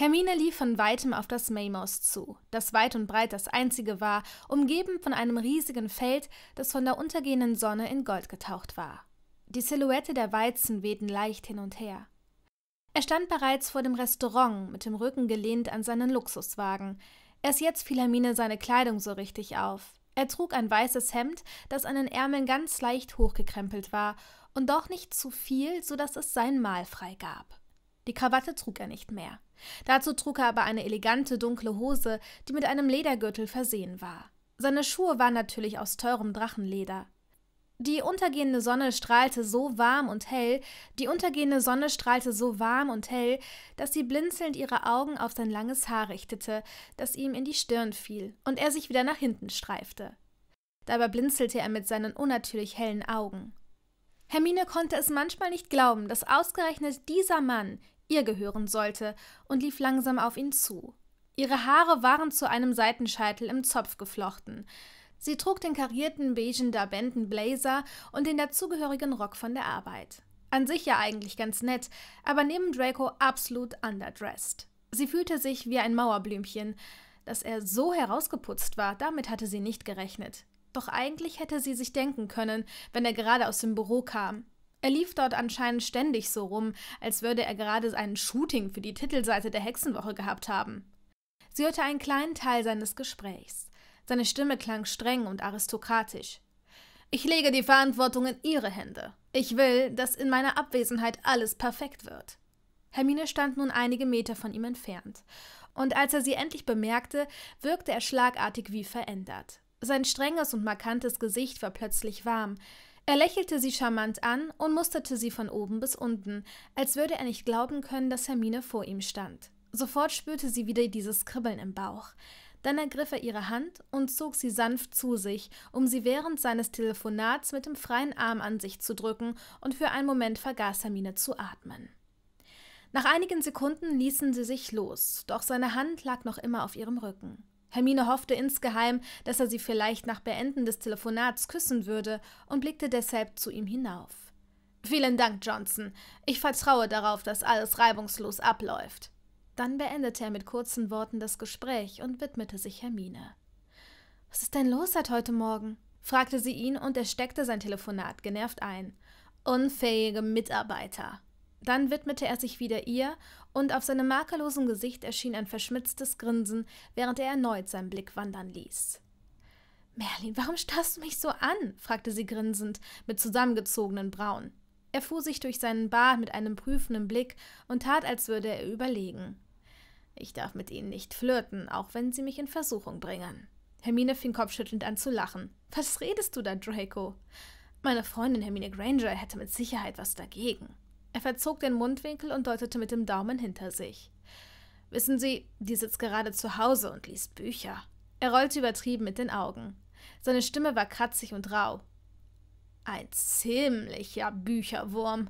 Hermine lief von weitem auf das Maymoos zu, das weit und breit das einzige war, umgeben von einem riesigen Feld, das von der untergehenden Sonne in Gold getaucht war. Die Silhouette der Weizen wehten leicht hin und her. Er stand bereits vor dem Restaurant, mit dem Rücken gelehnt an seinen Luxuswagen. Erst jetzt fiel Hermine seine Kleidung so richtig auf. Er trug ein weißes Hemd, das an den Ärmeln ganz leicht hochgekrempelt war und doch nicht zu viel, so dass es sein Mahl frei gab. Die Krawatte trug er nicht mehr. Dazu trug er aber eine elegante dunkle Hose, die mit einem Ledergürtel versehen war. Seine Schuhe waren natürlich aus teurem Drachenleder. Die untergehende Sonne strahlte so warm und hell, die untergehende Sonne strahlte so warm und hell, dass sie blinzelnd ihre Augen auf sein langes Haar richtete, das ihm in die Stirn fiel, und er sich wieder nach hinten streifte. Dabei blinzelte er mit seinen unnatürlich hellen Augen. Hermine konnte es manchmal nicht glauben, dass ausgerechnet dieser Mann, ihr gehören sollte, und lief langsam auf ihn zu. Ihre Haare waren zu einem Seitenscheitel im Zopf geflochten. Sie trug den karierten beigen Darbenden Blazer und den dazugehörigen Rock von der Arbeit. An sich ja eigentlich ganz nett, aber neben Draco absolut underdressed. Sie fühlte sich wie ein Mauerblümchen. Dass er so herausgeputzt war, damit hatte sie nicht gerechnet. Doch eigentlich hätte sie sich denken können, wenn er gerade aus dem Büro kam. Er lief dort anscheinend ständig so rum, als würde er gerade ein Shooting für die Titelseite der Hexenwoche gehabt haben. Sie hörte einen kleinen Teil seines Gesprächs. Seine Stimme klang streng und aristokratisch. Ich lege die Verantwortung in Ihre Hände. Ich will, dass in meiner Abwesenheit alles perfekt wird. Hermine stand nun einige Meter von ihm entfernt, und als er sie endlich bemerkte, wirkte er schlagartig wie verändert. Sein strenges und markantes Gesicht war plötzlich warm, er lächelte sie charmant an und musterte sie von oben bis unten, als würde er nicht glauben können, dass Hermine vor ihm stand. Sofort spürte sie wieder dieses Kribbeln im Bauch. Dann ergriff er ihre Hand und zog sie sanft zu sich, um sie während seines Telefonats mit dem freien Arm an sich zu drücken, und für einen Moment vergaß Hermine zu atmen. Nach einigen Sekunden ließen sie sich los, doch seine Hand lag noch immer auf ihrem Rücken. Hermine hoffte insgeheim, dass er sie vielleicht nach Beenden des Telefonats küssen würde und blickte deshalb zu ihm hinauf. Vielen Dank, Johnson. Ich vertraue darauf, dass alles reibungslos abläuft. Dann beendete er mit kurzen Worten das Gespräch und widmete sich Hermine. Was ist denn los seit heute Morgen? fragte sie ihn und er steckte sein Telefonat genervt ein. Unfähige Mitarbeiter. Dann widmete er sich wieder ihr, und auf seinem makellosen Gesicht erschien ein verschmitztes Grinsen, während er erneut seinen Blick wandern ließ. Merlin, warum starrst du mich so an? fragte sie grinsend, mit zusammengezogenen Brauen. Er fuhr sich durch seinen Bart mit einem prüfenden Blick und tat, als würde er überlegen. Ich darf mit ihnen nicht flirten, auch wenn sie mich in Versuchung bringen. Hermine fing kopfschüttelnd an zu lachen. Was redest du da, Draco? Meine Freundin Hermine Granger hätte mit Sicherheit was dagegen. Er verzog den Mundwinkel und deutete mit dem Daumen hinter sich. Wissen Sie, die sitzt gerade zu Hause und liest Bücher. Er rollte übertrieben mit den Augen. Seine Stimme war kratzig und rau. Ein ziemlicher Bücherwurm.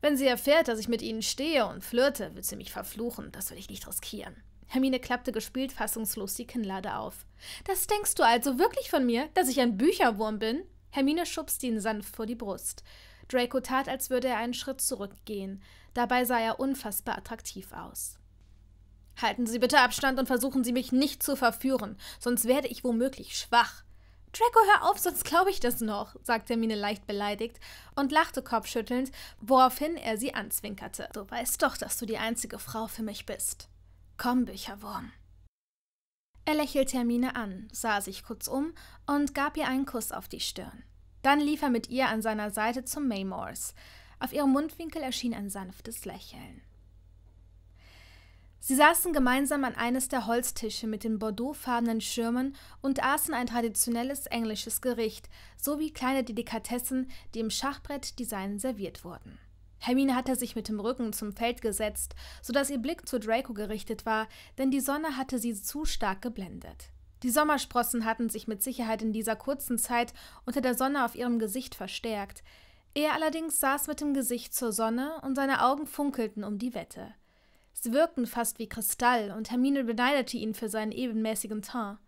Wenn sie erfährt, dass ich mit ihnen stehe und flirte, wird sie mich verfluchen. Das will ich nicht riskieren. Hermine klappte gespielt fassungslos die Kinnlade auf. Das denkst du also wirklich von mir, dass ich ein Bücherwurm bin? Hermine schubste ihn sanft vor die Brust. Draco tat, als würde er einen Schritt zurückgehen. Dabei sah er unfassbar attraktiv aus. Halten Sie bitte Abstand und versuchen Sie mich nicht zu verführen, sonst werde ich womöglich schwach. Draco, hör auf, sonst glaube ich das noch, sagte Hermine leicht beleidigt und lachte kopfschüttelnd, woraufhin er sie anzwinkerte. Du weißt doch, dass du die einzige Frau für mich bist. Komm, Bücherwurm. Er lächelte Hermine an, sah sich kurz um und gab ihr einen Kuss auf die Stirn. Dann lief er mit ihr an seiner Seite zum Maymores. Auf ihrem Mundwinkel erschien ein sanftes Lächeln. Sie saßen gemeinsam an eines der Holztische mit den bordeauxfarbenen Schirmen und aßen ein traditionelles englisches Gericht sowie kleine Delikatessen, die im Schachbrettdesign serviert wurden. Hermine hatte sich mit dem Rücken zum Feld gesetzt, sodass ihr Blick zu Draco gerichtet war, denn die Sonne hatte sie zu stark geblendet. Die Sommersprossen hatten sich mit Sicherheit in dieser kurzen Zeit unter der Sonne auf ihrem Gesicht verstärkt. Er allerdings saß mit dem Gesicht zur Sonne und seine Augen funkelten um die Wette. Sie wirkten fast wie Kristall und Hermine beneidete ihn für seinen ebenmäßigen Teint.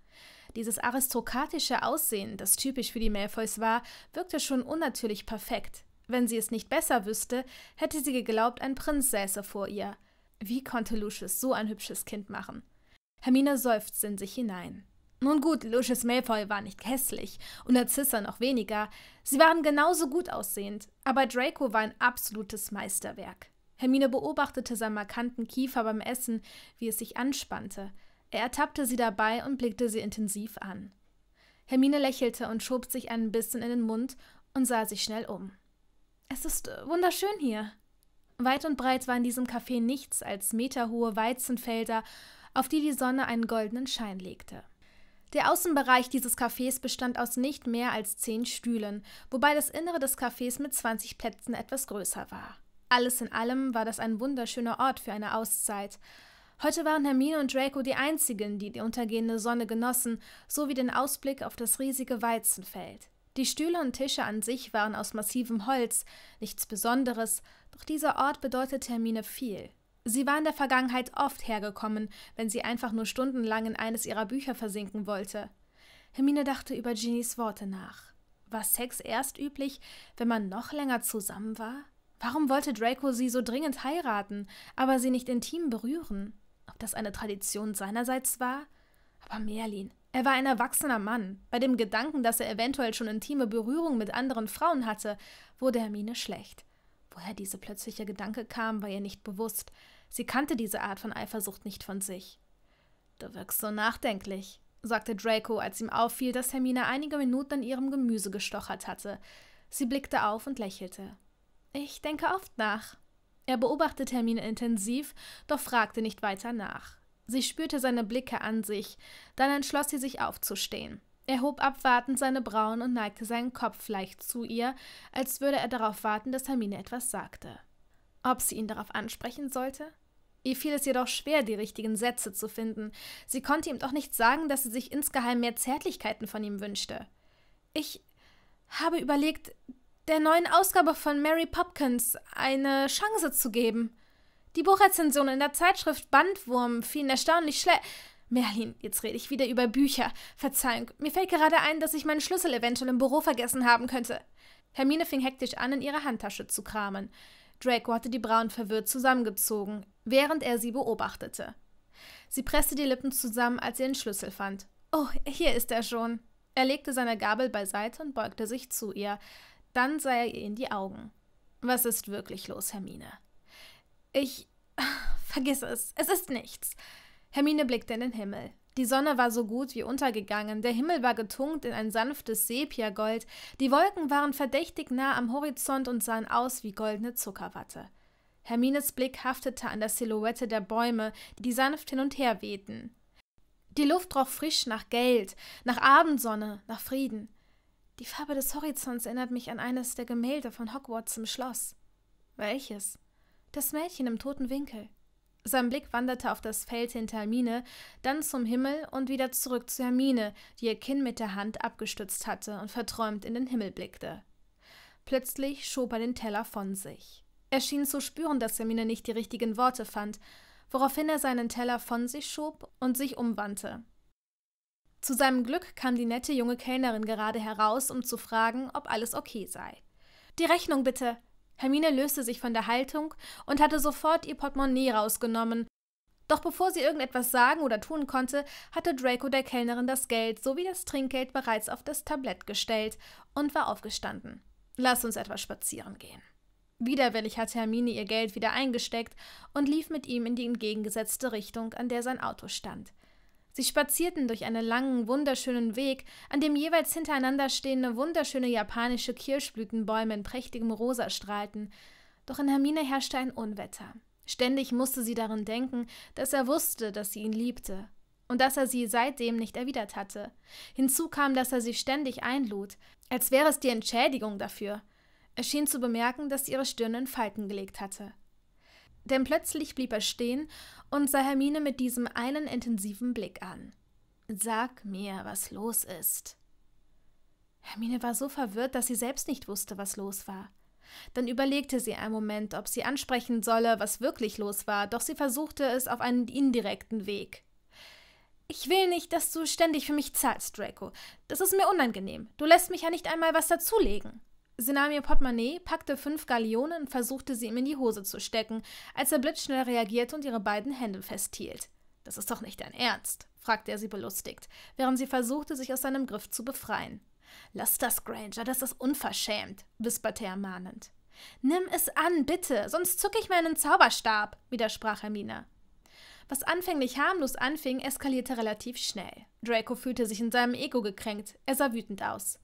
Dieses aristokratische Aussehen, das typisch für die Malfoys war, wirkte schon unnatürlich perfekt. Wenn sie es nicht besser wüsste, hätte sie geglaubt, ein Prinz säße vor ihr. Wie konnte Lucius so ein hübsches Kind machen? Hermine seufzte in sich hinein. Nun gut, Lucius Malfoy war nicht hässlich und Narcissa noch weniger. Sie waren genauso gut aussehend, aber Draco war ein absolutes Meisterwerk. Hermine beobachtete seinen markanten Kiefer beim Essen, wie es sich anspannte. Er ertappte sie dabei und blickte sie intensiv an. Hermine lächelte und schob sich ein bisschen in den Mund und sah sich schnell um. Es ist wunderschön hier. Weit und breit war in diesem Café nichts als meterhohe Weizenfelder, auf die die Sonne einen goldenen Schein legte. Der Außenbereich dieses Cafés bestand aus nicht mehr als zehn Stühlen, wobei das Innere des Cafés mit 20 Plätzen etwas größer war. Alles in allem war das ein wunderschöner Ort für eine Auszeit. Heute waren Hermine und Draco die einzigen, die die untergehende Sonne genossen, sowie den Ausblick auf das riesige Weizenfeld. Die Stühle und Tische an sich waren aus massivem Holz, nichts Besonderes, doch dieser Ort bedeutete Hermine viel. Sie war in der Vergangenheit oft hergekommen, wenn sie einfach nur stundenlang in eines ihrer Bücher versinken wollte. Hermine dachte über Genies Worte nach. War Sex erst üblich, wenn man noch länger zusammen war? Warum wollte Draco sie so dringend heiraten, aber sie nicht intim berühren? Ob das eine Tradition seinerseits war? Aber Merlin, er war ein erwachsener Mann. Bei dem Gedanken, dass er eventuell schon intime Berührung mit anderen Frauen hatte, wurde Hermine schlecht. Woher dieser plötzliche Gedanke kam, war ihr nicht bewusst. Sie kannte diese Art von Eifersucht nicht von sich. Du wirkst so nachdenklich, sagte Draco, als ihm auffiel, dass Hermine einige Minuten an ihrem Gemüse gestochert hatte. Sie blickte auf und lächelte. Ich denke oft nach. Er beobachtete Hermine intensiv, doch fragte nicht weiter nach. Sie spürte seine Blicke an sich, dann entschloss sie sich aufzustehen. Er hob abwartend seine Brauen und neigte seinen Kopf leicht zu ihr, als würde er darauf warten, dass Hermine etwas sagte. Ob sie ihn darauf ansprechen sollte? Ihr fiel es jedoch schwer, die richtigen Sätze zu finden. Sie konnte ihm doch nicht sagen, dass sie sich insgeheim mehr Zärtlichkeiten von ihm wünschte. Ich habe überlegt, der neuen Ausgabe von Mary Popkins eine Chance zu geben. Die Buchrezension in der Zeitschrift Bandwurm fielen erstaunlich schlecht. Merlin, jetzt rede ich wieder über Bücher. Verzeihung, mir fällt gerade ein, dass ich meinen Schlüssel eventuell im Büro vergessen haben könnte. Hermine fing hektisch an, in ihre Handtasche zu kramen. Draco hatte die Brauen verwirrt zusammengezogen während er sie beobachtete. Sie presste die Lippen zusammen, als sie den Schlüssel fand. Oh, hier ist er schon. Er legte seine Gabel beiseite und beugte sich zu ihr. Dann sah er ihr in die Augen. Was ist wirklich los, Hermine? Ich. Vergiss es, es ist nichts. Hermine blickte in den Himmel. Die Sonne war so gut wie untergegangen, der Himmel war getunkt in ein sanftes Sepiagold, die Wolken waren verdächtig nah am Horizont und sahen aus wie goldene Zuckerwatte. Hermines Blick haftete an der Silhouette der Bäume, die sanft hin und her wehten. Die Luft roch frisch nach Geld, nach Abendsonne, nach Frieden. Die Farbe des Horizonts erinnert mich an eines der Gemälde von Hogwarts im Schloss. Welches? Das Mädchen im toten Winkel. Sein Blick wanderte auf das Feld hinter Hermine, dann zum Himmel und wieder zurück zu Hermine, die ihr Kinn mit der Hand abgestützt hatte und verträumt in den Himmel blickte. Plötzlich schob er den Teller von sich. Er schien zu spüren, dass Hermine nicht die richtigen Worte fand, woraufhin er seinen Teller von sich schob und sich umwandte. Zu seinem Glück kam die nette junge Kellnerin gerade heraus, um zu fragen, ob alles okay sei. Die Rechnung bitte! Hermine löste sich von der Haltung und hatte sofort ihr Portemonnaie rausgenommen. Doch bevor sie irgendetwas sagen oder tun konnte, hatte Draco der Kellnerin das Geld sowie das Trinkgeld bereits auf das Tablett gestellt und war aufgestanden. Lass uns etwas spazieren gehen. Widerwillig hatte Hermine ihr Geld wieder eingesteckt und lief mit ihm in die entgegengesetzte Richtung, an der sein Auto stand. Sie spazierten durch einen langen, wunderschönen Weg, an dem jeweils hintereinander stehende wunderschöne japanische Kirschblütenbäume in prächtigem Rosa strahlten. Doch in Hermine herrschte ein Unwetter. Ständig musste sie daran denken, dass er wusste, dass sie ihn liebte und dass er sie seitdem nicht erwidert hatte. Hinzu kam, dass er sie ständig einlud, als wäre es die Entschädigung dafür. Er schien zu bemerken, dass ihre Stirn in Falten gelegt hatte. Denn plötzlich blieb er stehen und sah Hermine mit diesem einen intensiven Blick an. Sag mir, was los ist. Hermine war so verwirrt, dass sie selbst nicht wusste, was los war. Dann überlegte sie einen Moment, ob sie ansprechen solle, was wirklich los war, doch sie versuchte es auf einen indirekten Weg. Ich will nicht, dass du ständig für mich zahlst, Draco. Das ist mir unangenehm. Du lässt mich ja nicht einmal was dazulegen. Sie nahm ihr Portemonnaie, packte fünf Gallionen und versuchte sie ihm in die Hose zu stecken, als er blitzschnell reagierte und ihre beiden Hände festhielt. Das ist doch nicht dein Ernst, fragte er sie belustigt, während sie versuchte, sich aus seinem Griff zu befreien. Lass das, Granger, das ist unverschämt, wisperte er mahnend. Nimm es an, bitte, sonst zucke ich meinen Zauberstab, widersprach Hermine. Was anfänglich harmlos anfing, eskalierte relativ schnell. Draco fühlte sich in seinem Ego gekränkt, er sah wütend aus.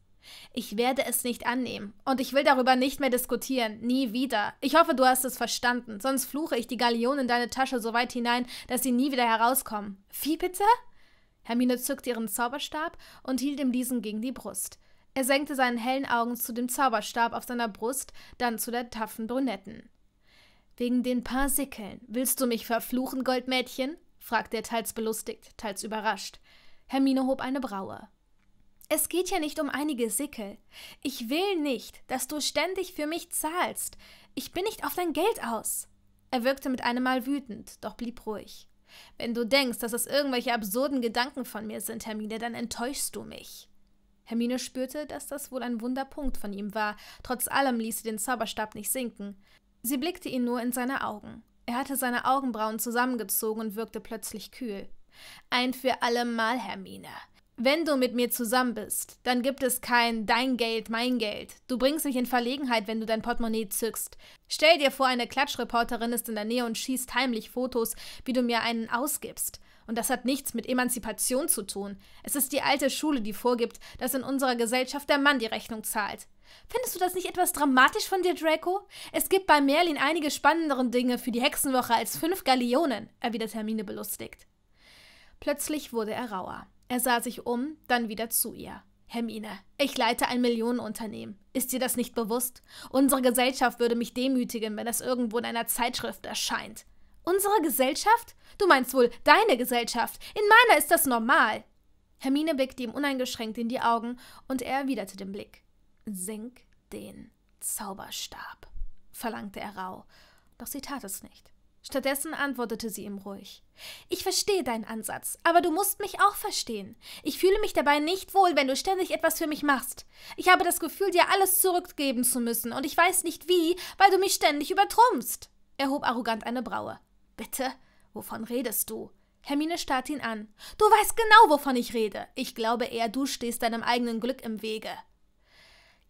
Ich werde es nicht annehmen und ich will darüber nicht mehr diskutieren, nie wieder. Ich hoffe, du hast es verstanden, sonst fluche ich die Gallionen in deine Tasche so weit hinein, dass sie nie wieder herauskommen. Wie bitte? Hermine zückte ihren Zauberstab und hielt ihm diesen gegen die Brust. Er senkte seinen hellen Augen zu dem Zauberstab auf seiner Brust, dann zu der taffen Brünetten. Wegen den paar Sickeln. Willst du mich verfluchen, Goldmädchen? fragte er teils belustigt, teils überrascht. Hermine hob eine Braue. Es geht ja nicht um einige Sickel. Ich will nicht, dass du ständig für mich zahlst. Ich bin nicht auf dein Geld aus. Er wirkte mit einem Mal wütend, doch blieb ruhig. Wenn du denkst, dass es irgendwelche absurden Gedanken von mir sind, Hermine, dann enttäuschst du mich. Hermine spürte, dass das wohl ein Wunderpunkt von ihm war. Trotz allem ließ sie den Zauberstab nicht sinken. Sie blickte ihn nur in seine Augen. Er hatte seine Augenbrauen zusammengezogen und wirkte plötzlich kühl. Ein für allemal, Hermine, wenn du mit mir zusammen bist, dann gibt es kein dein Geld, mein Geld. Du bringst mich in Verlegenheit, wenn du dein Portemonnaie zückst. Stell dir vor, eine Klatschreporterin ist in der Nähe und schießt heimlich Fotos, wie du mir einen ausgibst. Und das hat nichts mit Emanzipation zu tun. Es ist die alte Schule, die vorgibt, dass in unserer Gesellschaft der Mann die Rechnung zahlt. Findest du das nicht etwas dramatisch von dir, Draco? Es gibt bei Merlin einige spannendere Dinge für die Hexenwoche als fünf Gallionen, erwidert Hermine belustigt. Plötzlich wurde er rauer. Er sah sich um, dann wieder zu ihr. Hermine, ich leite ein Millionenunternehmen. Ist dir das nicht bewusst? Unsere Gesellschaft würde mich demütigen, wenn das irgendwo in einer Zeitschrift erscheint. Unsere Gesellschaft? Du meinst wohl deine Gesellschaft. In meiner ist das normal. Hermine blickte ihm uneingeschränkt in die Augen und er erwiderte den Blick. Sink den Zauberstab, verlangte er rau. Doch sie tat es nicht. Stattdessen antwortete sie ihm ruhig. Ich verstehe deinen Ansatz, aber du musst mich auch verstehen. Ich fühle mich dabei nicht wohl, wenn du ständig etwas für mich machst. Ich habe das Gefühl, dir alles zurückgeben zu müssen, und ich weiß nicht wie, weil du mich ständig übertrumpfst. Er hob arrogant eine Braue. Bitte? Wovon redest du? Hermine starrte ihn an. Du weißt genau, wovon ich rede. Ich glaube eher, du stehst deinem eigenen Glück im Wege.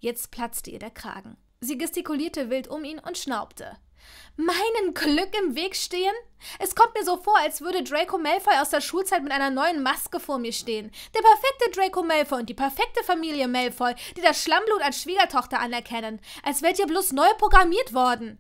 Jetzt platzte ihr der Kragen. Sie gestikulierte wild um ihn und schnaubte meinem Glück im Weg stehen? Es kommt mir so vor, als würde Draco Malfoy aus der Schulzeit mit einer neuen Maske vor mir stehen. Der perfekte Draco Malfoy und die perfekte Familie Malfoy, die das Schlammblut als Schwiegertochter anerkennen, als wärt ihr bloß neu programmiert worden.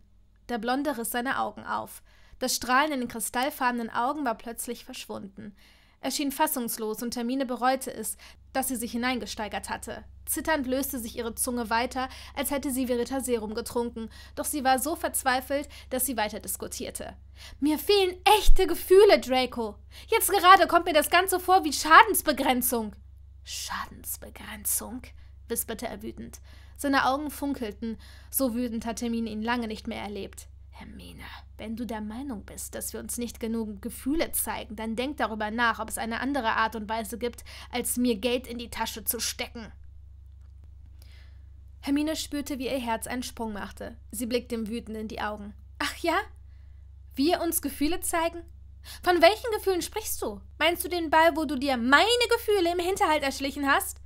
Der Blonde riss seine Augen auf. Das Strahlen in den kristallfarbenen Augen war plötzlich verschwunden. Er schien fassungslos und Termine bereute es, dass sie sich hineingesteigert hatte. Zitternd löste sich ihre Zunge weiter, als hätte sie Veritaserum getrunken, doch sie war so verzweifelt, dass sie weiter diskutierte. Mir fehlen echte Gefühle, Draco. Jetzt gerade kommt mir das Ganze vor wie Schadensbegrenzung. Schadensbegrenzung, wisperte er wütend. Seine Augen funkelten, so wütend hatte Termine ihn lange nicht mehr erlebt. Hermine, wenn du der Meinung bist, dass wir uns nicht genug Gefühle zeigen, dann denk darüber nach, ob es eine andere Art und Weise gibt, als mir Geld in die Tasche zu stecken. Hermine spürte, wie ihr Herz einen Sprung machte. Sie blickte ihm wütend in die Augen. Ach ja? Wir uns Gefühle zeigen? Von welchen Gefühlen sprichst du? Meinst du den Ball, wo du dir meine Gefühle im Hinterhalt erschlichen hast?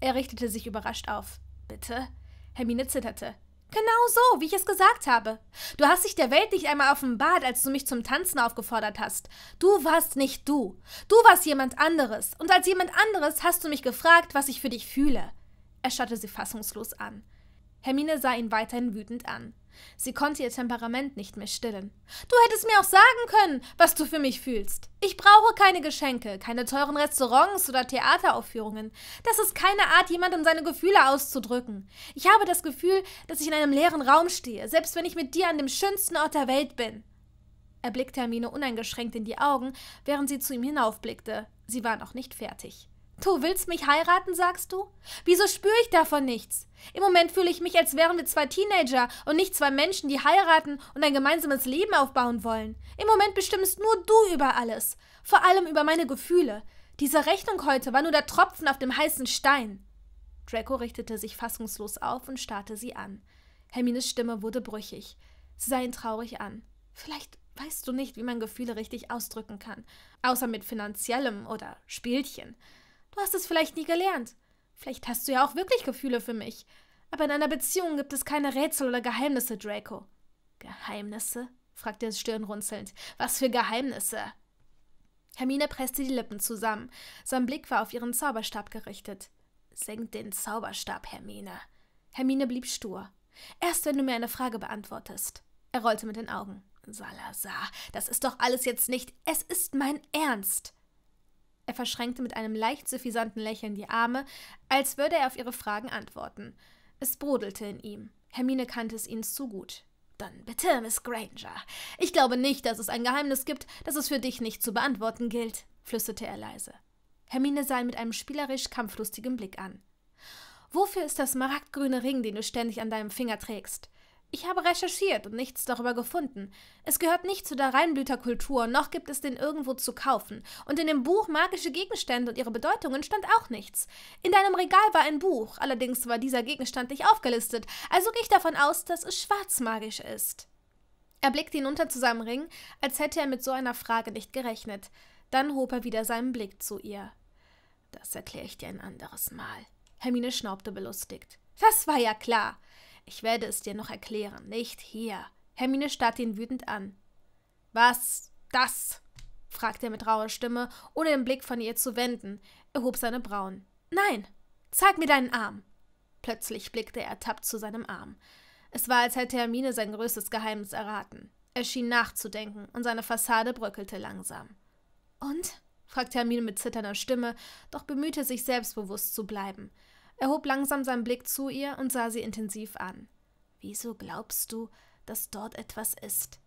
Er richtete sich überrascht auf. Bitte? Hermine zitterte. Genau so, wie ich es gesagt habe. Du hast dich der Welt nicht einmal offenbart, als du mich zum Tanzen aufgefordert hast. Du warst nicht du. Du warst jemand anderes. Und als jemand anderes hast du mich gefragt, was ich für dich fühle. Er starrte sie fassungslos an. Hermine sah ihn weiterhin wütend an. Sie konnte ihr Temperament nicht mehr stillen. Du hättest mir auch sagen können, was du für mich fühlst. Ich brauche keine Geschenke, keine teuren Restaurants oder Theateraufführungen. Das ist keine Art, jemandem seine Gefühle auszudrücken. Ich habe das Gefühl, dass ich in einem leeren Raum stehe, selbst wenn ich mit dir an dem schönsten Ort der Welt bin. Er blickte Hermine uneingeschränkt in die Augen, während sie zu ihm hinaufblickte. Sie war noch nicht fertig. Du willst mich heiraten, sagst du? Wieso spüre ich davon nichts? Im Moment fühle ich mich, als wären wir zwei Teenager und nicht zwei Menschen, die heiraten und ein gemeinsames Leben aufbauen wollen. Im Moment bestimmst nur du über alles, vor allem über meine Gefühle. Diese Rechnung heute war nur der Tropfen auf dem heißen Stein. Draco richtete sich fassungslos auf und starrte sie an. Hermines Stimme wurde brüchig. Sie sah ihn traurig an. Vielleicht weißt du nicht, wie man Gefühle richtig ausdrücken kann, außer mit finanziellem oder Spielchen. Du hast es vielleicht nie gelernt. Vielleicht hast du ja auch wirklich Gefühle für mich. Aber in einer Beziehung gibt es keine Rätsel oder Geheimnisse, Draco. Geheimnisse? fragte er stirnrunzelnd. Was für Geheimnisse? Hermine presste die Lippen zusammen. Sein Blick war auf ihren Zauberstab gerichtet. Senk den Zauberstab, Hermine. Hermine blieb stur. Erst wenn du mir eine Frage beantwortest. Er rollte mit den Augen. Salazar, das ist doch alles jetzt nicht. Es ist mein Ernst. Er verschränkte mit einem leicht suffisanten Lächeln die Arme, als würde er auf ihre Fragen antworten. Es brodelte in ihm. Hermine kannte es ihn zu gut. Dann bitte, Miss Granger. Ich glaube nicht, dass es ein Geheimnis gibt, das es für dich nicht zu beantworten gilt, flüsterte er leise. Hermine sah ihn mit einem spielerisch kampflustigen Blick an. Wofür ist das smaragdgrüne Ring, den du ständig an deinem Finger trägst? Ich habe recherchiert und nichts darüber gefunden. Es gehört nicht zu der Reinblüterkultur, noch gibt es den irgendwo zu kaufen. Und in dem Buch Magische Gegenstände und ihre Bedeutungen stand auch nichts. In deinem Regal war ein Buch, allerdings war dieser Gegenstand nicht aufgelistet, also gehe ich davon aus, dass es schwarzmagisch ist. Er blickte hinunter zu seinem Ring, als hätte er mit so einer Frage nicht gerechnet. Dann hob er wieder seinen Blick zu ihr. Das erkläre ich dir ein anderes Mal. Hermine schnaubte belustigt. Das war ja klar. Ich werde es dir noch erklären, nicht hier. Hermine starrte ihn wütend an. Was das? fragte er mit rauer Stimme, ohne den Blick von ihr zu wenden. Er hob seine Brauen. Nein, zeig mir deinen Arm. Plötzlich blickte er ertappt zu seinem Arm. Es war, als hätte Hermine sein größtes Geheimnis erraten. Er schien nachzudenken und seine Fassade bröckelte langsam. Und? fragte Hermine mit zitternder Stimme, doch bemühte sich selbstbewusst zu bleiben. Er hob langsam seinen Blick zu ihr und sah sie intensiv an. Wieso glaubst du, dass dort etwas ist?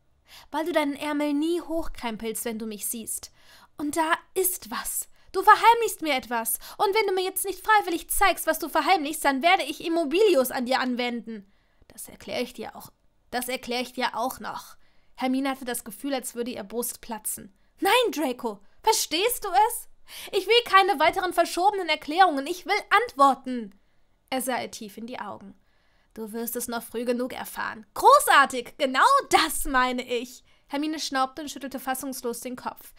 Weil du deinen Ärmel nie hochkrempelst, wenn du mich siehst. Und da ist was. Du verheimlichst mir etwas. Und wenn du mir jetzt nicht freiwillig zeigst, was du verheimlichst, dann werde ich Immobilius an dir anwenden. Das erkläre ich dir auch. Das erkläre ich dir auch noch. Hermine hatte das Gefühl, als würde ihr Brust platzen. Nein, Draco, verstehst du es? Ich will keine weiteren verschobenen Erklärungen, ich will Antworten. Er sah ihr tief in die Augen. Du wirst es noch früh genug erfahren. Großartig, genau das meine ich. Hermine schnaubte und schüttelte fassungslos den Kopf.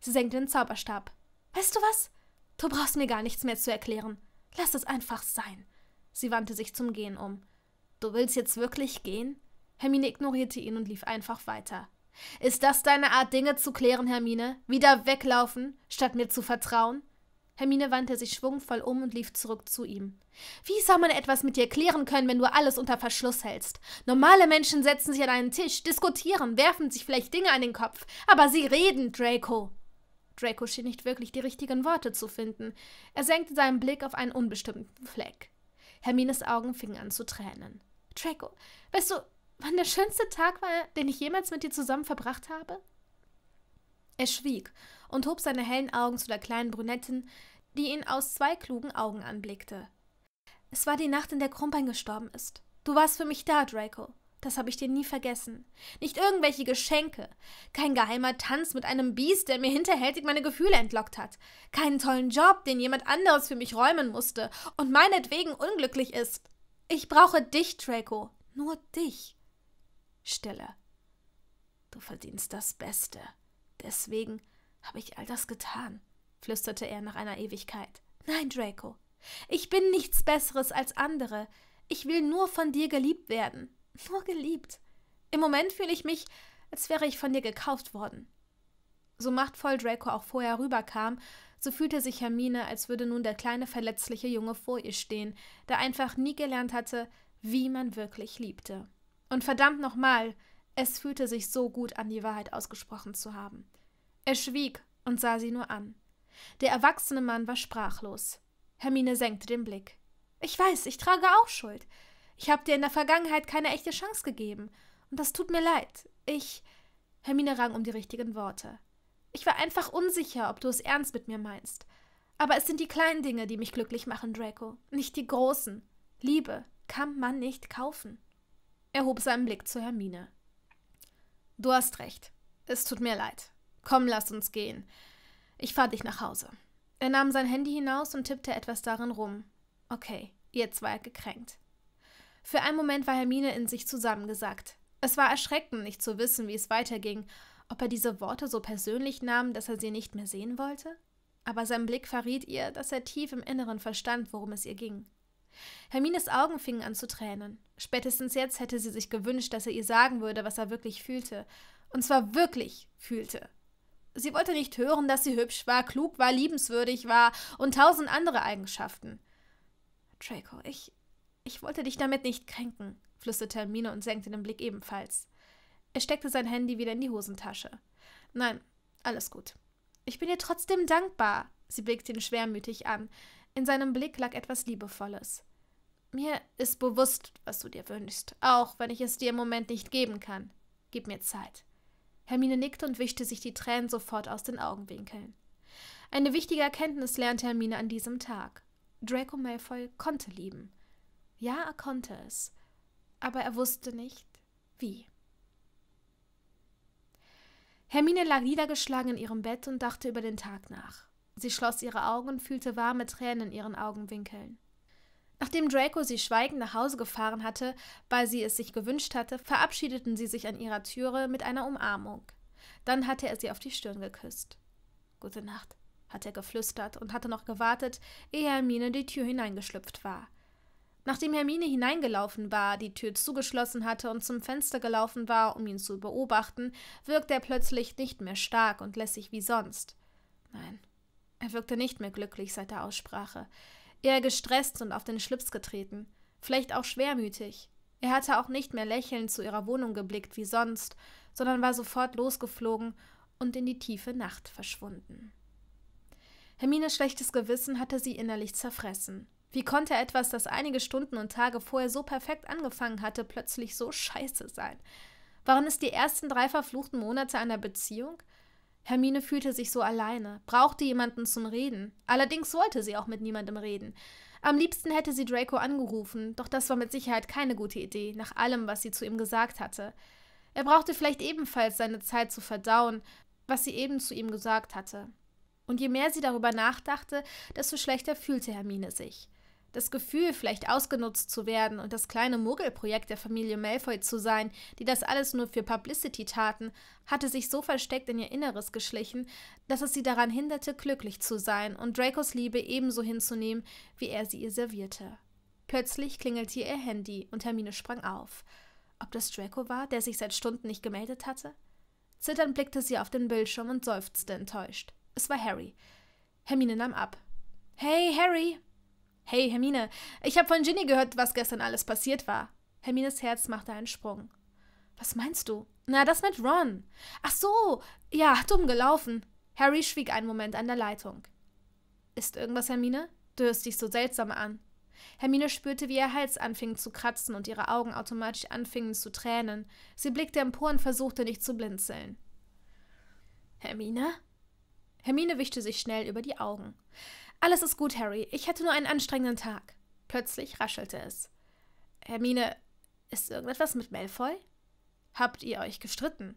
Sie senkte den Zauberstab. Weißt du was? Du brauchst mir gar nichts mehr zu erklären. Lass es einfach sein. Sie wandte sich zum Gehen um. Du willst jetzt wirklich gehen? Hermine ignorierte ihn und lief einfach weiter. Ist das deine Art, Dinge zu klären, Hermine? Wieder weglaufen, statt mir zu vertrauen? Hermine wandte sich schwungvoll um und lief zurück zu ihm. Wie soll man etwas mit dir klären können, wenn du alles unter Verschluss hältst? Normale Menschen setzen sich an einen Tisch, diskutieren, werfen sich vielleicht Dinge an den Kopf, aber sie reden, Draco. Draco schien nicht wirklich die richtigen Worte zu finden. Er senkte seinen Blick auf einen unbestimmten Fleck. Hermines Augen fingen an zu tränen. Draco, weißt du, wann der schönste Tag war, den ich jemals mit dir zusammen verbracht habe? Er schwieg und hob seine hellen Augen zu der kleinen Brünettin, die ihn aus zwei klugen Augen anblickte. Es war die Nacht, in der Krummbein gestorben ist. Du warst für mich da, Draco. Das habe ich dir nie vergessen. Nicht irgendwelche Geschenke. Kein geheimer Tanz mit einem Biest, der mir hinterhältig meine Gefühle entlockt hat. Keinen tollen Job, den jemand anderes für mich räumen musste und meinetwegen unglücklich ist. Ich brauche dich, Draco. Nur dich. Stille. Du verdienst das Beste. Deswegen habe ich all das getan, flüsterte er nach einer Ewigkeit. Nein, Draco, ich bin nichts Besseres als andere. Ich will nur von dir geliebt werden. Nur geliebt. Im Moment fühle ich mich, als wäre ich von dir gekauft worden. So machtvoll Draco auch vorher rüberkam, so fühlte sich Hermine, als würde nun der kleine verletzliche Junge vor ihr stehen, der einfach nie gelernt hatte, wie man wirklich liebte. Und verdammt nochmal, es fühlte sich so gut an, die Wahrheit ausgesprochen zu haben. Er schwieg und sah sie nur an. Der erwachsene Mann war sprachlos. Hermine senkte den Blick. Ich weiß, ich trage auch Schuld. Ich habe dir in der Vergangenheit keine echte Chance gegeben. Und das tut mir leid. Ich. Hermine rang um die richtigen Worte. Ich war einfach unsicher, ob du es ernst mit mir meinst. Aber es sind die kleinen Dinge, die mich glücklich machen, Draco, nicht die großen. Liebe kann man nicht kaufen. Er hob seinen Blick zu Hermine. Du hast recht. Es tut mir leid. Komm, lass uns gehen. Ich fahr dich nach Hause. Er nahm sein Handy hinaus und tippte etwas darin rum. Okay, jetzt war er gekränkt. Für einen Moment war Hermine in sich zusammengesackt. Es war erschreckend, nicht zu wissen, wie es weiterging, ob er diese Worte so persönlich nahm, dass er sie nicht mehr sehen wollte. Aber sein Blick verriet ihr, dass er tief im Inneren verstand, worum es ihr ging. Hermines Augen fingen an zu tränen. Spätestens jetzt hätte sie sich gewünscht, dass er ihr sagen würde, was er wirklich fühlte. Und zwar wirklich fühlte. Sie wollte nicht hören, dass sie hübsch war, klug war, liebenswürdig war und tausend andere Eigenschaften. Draco, ich. ich wollte dich damit nicht kränken, flüsterte Hermine und senkte den Blick ebenfalls. Er steckte sein Handy wieder in die Hosentasche. Nein, alles gut. Ich bin dir trotzdem dankbar. Sie blickte ihn schwermütig an. In seinem Blick lag etwas Liebevolles. Mir ist bewusst, was du dir wünschst, auch wenn ich es dir im Moment nicht geben kann. Gib mir Zeit. Hermine nickte und wischte sich die Tränen sofort aus den Augenwinkeln. Eine wichtige Erkenntnis lernte Hermine an diesem Tag. Draco Malfoy konnte lieben. Ja, er konnte es, aber er wusste nicht, wie. Hermine lag niedergeschlagen in ihrem Bett und dachte über den Tag nach. Sie schloss ihre Augen und fühlte warme Tränen in ihren Augenwinkeln. Nachdem Draco sie schweigend nach Hause gefahren hatte, weil sie es sich gewünscht hatte, verabschiedeten sie sich an ihrer Türe mit einer Umarmung. Dann hatte er sie auf die Stirn geküsst. Gute Nacht, hat er geflüstert und hatte noch gewartet, ehe Hermine die Tür hineingeschlüpft war. Nachdem Hermine hineingelaufen war, die Tür zugeschlossen hatte und zum Fenster gelaufen war, um ihn zu beobachten, wirkte er plötzlich nicht mehr stark und lässig wie sonst. Nein, er wirkte nicht mehr glücklich seit der Aussprache eher gestresst und auf den Schlips getreten, vielleicht auch schwermütig. Er hatte auch nicht mehr lächelnd zu ihrer Wohnung geblickt wie sonst, sondern war sofort losgeflogen und in die tiefe Nacht verschwunden. Hermines schlechtes Gewissen hatte sie innerlich zerfressen. Wie konnte etwas, das einige Stunden und Tage vorher so perfekt angefangen hatte, plötzlich so scheiße sein? Waren es die ersten drei verfluchten Monate einer Beziehung? Hermine fühlte sich so alleine, brauchte jemanden zum Reden. Allerdings wollte sie auch mit niemandem reden. Am liebsten hätte sie Draco angerufen, doch das war mit Sicherheit keine gute Idee, nach allem, was sie zu ihm gesagt hatte. Er brauchte vielleicht ebenfalls seine Zeit zu verdauen, was sie eben zu ihm gesagt hatte. Und je mehr sie darüber nachdachte, desto schlechter fühlte Hermine sich. Das Gefühl, vielleicht ausgenutzt zu werden und das kleine Muggelprojekt der Familie Malfoy zu sein, die das alles nur für Publicity taten, hatte sich so versteckt in ihr Inneres geschlichen, dass es sie daran hinderte, glücklich zu sein und Dracos Liebe ebenso hinzunehmen, wie er sie ihr servierte. Plötzlich klingelte ihr Handy und Hermine sprang auf. Ob das Draco war, der sich seit Stunden nicht gemeldet hatte? Zitternd blickte sie auf den Bildschirm und seufzte enttäuscht. Es war Harry. Hermine nahm ab. Hey, Harry! Hey, Hermine, ich habe von Ginny gehört, was gestern alles passiert war. Hermines Herz machte einen Sprung. Was meinst du? Na, das mit Ron. Ach so, ja, dumm gelaufen. Harry schwieg einen Moment an der Leitung. Ist irgendwas, Hermine? Du hörst dich so seltsam an. Hermine spürte, wie ihr Hals anfing zu kratzen und ihre Augen automatisch anfingen zu tränen. Sie blickte empor und versuchte nicht zu blinzeln. Hermine? Hermine wischte sich schnell über die Augen. Alles ist gut, Harry. Ich hatte nur einen anstrengenden Tag. Plötzlich raschelte es. Hermine, ist irgendetwas mit Malfoy? Habt ihr euch gestritten?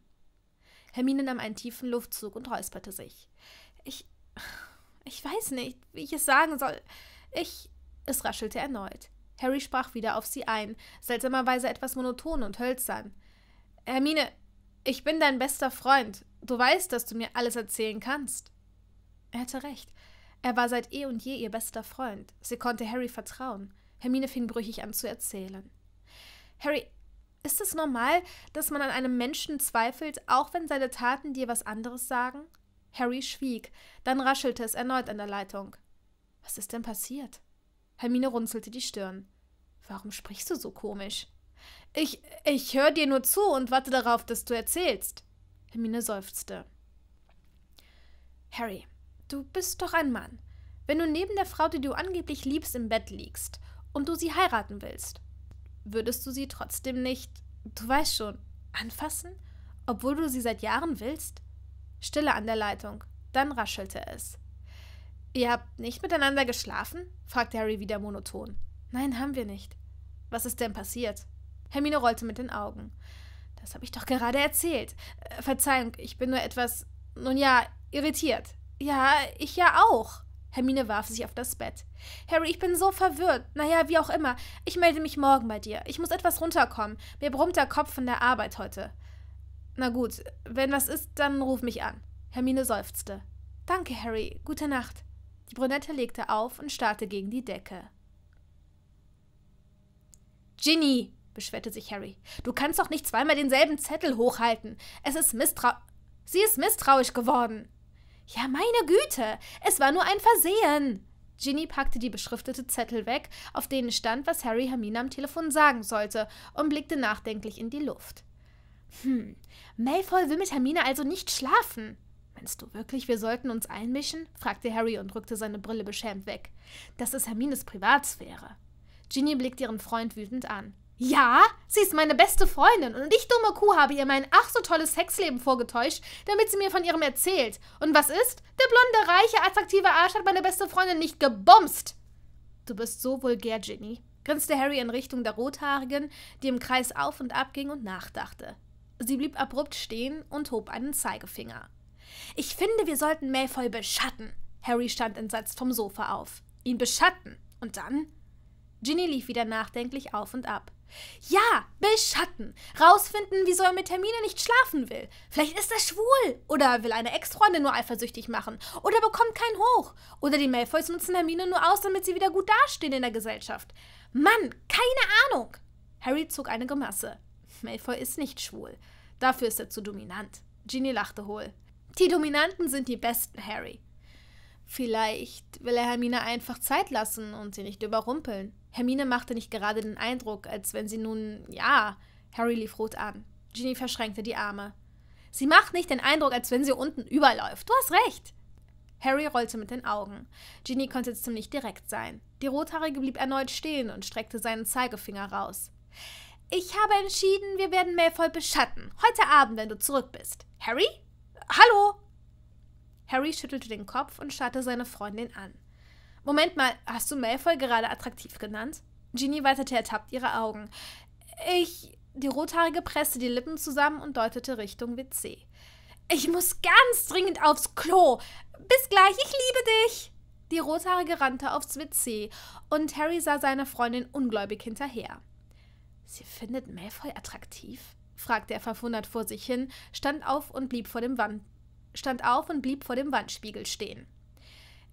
Hermine nahm einen tiefen Luftzug und räusperte sich. Ich. Ich weiß nicht, wie ich es sagen soll. Ich. Es raschelte erneut. Harry sprach wieder auf sie ein, seltsamerweise etwas monoton und hölzern. Hermine, ich bin dein bester Freund. Du weißt, dass du mir alles erzählen kannst. Er hatte recht. Er war seit eh und je ihr bester Freund. Sie konnte Harry vertrauen. Hermine fing brüchig an zu erzählen. Harry, ist es normal, dass man an einem Menschen zweifelt, auch wenn seine Taten dir was anderes sagen? Harry schwieg, dann raschelte es erneut an der Leitung. Was ist denn passiert? Hermine runzelte die Stirn. Warum sprichst du so komisch? Ich, ich höre dir nur zu und warte darauf, dass du erzählst. Hermine seufzte. Harry, Du bist doch ein Mann. Wenn du neben der Frau, die du angeblich liebst, im Bett liegst und du sie heiraten willst, würdest du sie trotzdem nicht, du weißt schon, anfassen, obwohl du sie seit Jahren willst? Stille an der Leitung. Dann raschelte es. Ihr habt nicht miteinander geschlafen? fragte Harry wieder monoton. Nein, haben wir nicht. Was ist denn passiert? Hermine rollte mit den Augen. Das habe ich doch gerade erzählt. Äh, Verzeihung, ich bin nur etwas, nun ja, irritiert. Ja, ich ja auch. Hermine warf sich auf das Bett. Harry, ich bin so verwirrt. Naja, wie auch immer. Ich melde mich morgen bei dir. Ich muss etwas runterkommen. Mir brummt der Kopf von der Arbeit heute. Na gut, wenn was ist, dann ruf mich an. Hermine seufzte. Danke, Harry. Gute Nacht. Die Brünette legte auf und starrte gegen die Decke. Ginny, beschwerte sich Harry, du kannst doch nicht zweimal denselben Zettel hochhalten. Es ist misstrau... Sie ist misstrauisch geworden. Ja, meine Güte, es war nur ein Versehen. Ginny packte die beschriftete Zettel weg, auf denen stand, was Harry Hermine am Telefon sagen sollte, und blickte nachdenklich in die Luft. Hm, Malfoy will mit Hermine also nicht schlafen. Meinst du wirklich, wir sollten uns einmischen? fragte Harry und rückte seine Brille beschämt weg. Das ist Hermines Privatsphäre. Ginny blickte ihren Freund wütend an. Ja, sie ist meine beste Freundin und ich, dumme Kuh, habe ihr mein ach so tolles Sexleben vorgetäuscht, damit sie mir von ihrem erzählt. Und was ist? Der blonde, reiche, attraktive Arsch hat meine beste Freundin nicht gebumst. Du bist so vulgär, Ginny, grinste Harry in Richtung der Rothaarigen, die im Kreis auf und ab ging und nachdachte. Sie blieb abrupt stehen und hob einen Zeigefinger. Ich finde, wir sollten Malfoy beschatten. Harry stand entsetzt vom Sofa auf. Ihn beschatten. Und dann? Ginny lief wieder nachdenklich auf und ab. Ja, beschatten. Rausfinden, wieso er mit Termine nicht schlafen will. Vielleicht ist er schwul. Oder will eine Ex-Freundin nur eifersüchtig machen. Oder bekommt keinen hoch. Oder die Malfoys nutzen Hermine nur aus, damit sie wieder gut dastehen in der Gesellschaft. Mann, keine Ahnung. Harry zog eine Gemasse. Malfoy ist nicht schwul. Dafür ist er zu dominant. Ginny lachte hohl. Die Dominanten sind die besten, Harry. Vielleicht will er Hermine einfach Zeit lassen und sie nicht überrumpeln. Hermine machte nicht gerade den Eindruck, als wenn sie nun, ja, Harry lief rot an. Ginny verschränkte die Arme. Sie macht nicht den Eindruck, als wenn sie unten überläuft. Du hast recht. Harry rollte mit den Augen. Ginny konnte jetzt ziemlich direkt sein. Die Rothaarige blieb erneut stehen und streckte seinen Zeigefinger raus. Ich habe entschieden, wir werden Malfoy beschatten. Heute Abend, wenn du zurück bist. Harry? Hallo? Harry schüttelte den Kopf und starrte seine Freundin an. Moment mal, hast du Malfoy gerade attraktiv genannt? Ginny weitete ertappt ihre Augen. Ich. Die Rothaarige presste die Lippen zusammen und deutete Richtung WC. Ich muss ganz dringend aufs Klo. Bis gleich, ich liebe dich. Die Rothaarige rannte aufs WC und Harry sah seiner Freundin ungläubig hinterher. Sie findet Malfoy attraktiv? fragte er verwundert vor sich hin, stand auf und blieb vor dem Wand stand auf und blieb vor dem Wandspiegel stehen.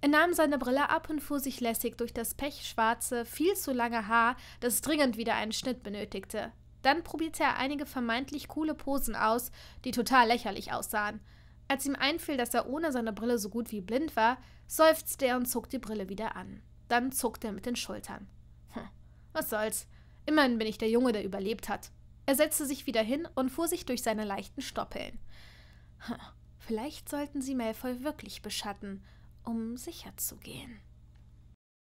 Er nahm seine Brille ab und fuhr sich lässig durch das pechschwarze, viel zu lange Haar, das dringend wieder einen Schnitt benötigte. Dann probierte er einige vermeintlich coole Posen aus, die total lächerlich aussahen. Als ihm einfiel, dass er ohne seine Brille so gut wie blind war, seufzte er und zog die Brille wieder an. Dann zuckte er mit den Schultern. Hm, was soll's. Immerhin bin ich der Junge, der überlebt hat. Er setzte sich wieder hin und fuhr sich durch seine leichten Stoppeln. Hm, vielleicht sollten sie Malfoy wirklich beschatten, um sicher zu gehen.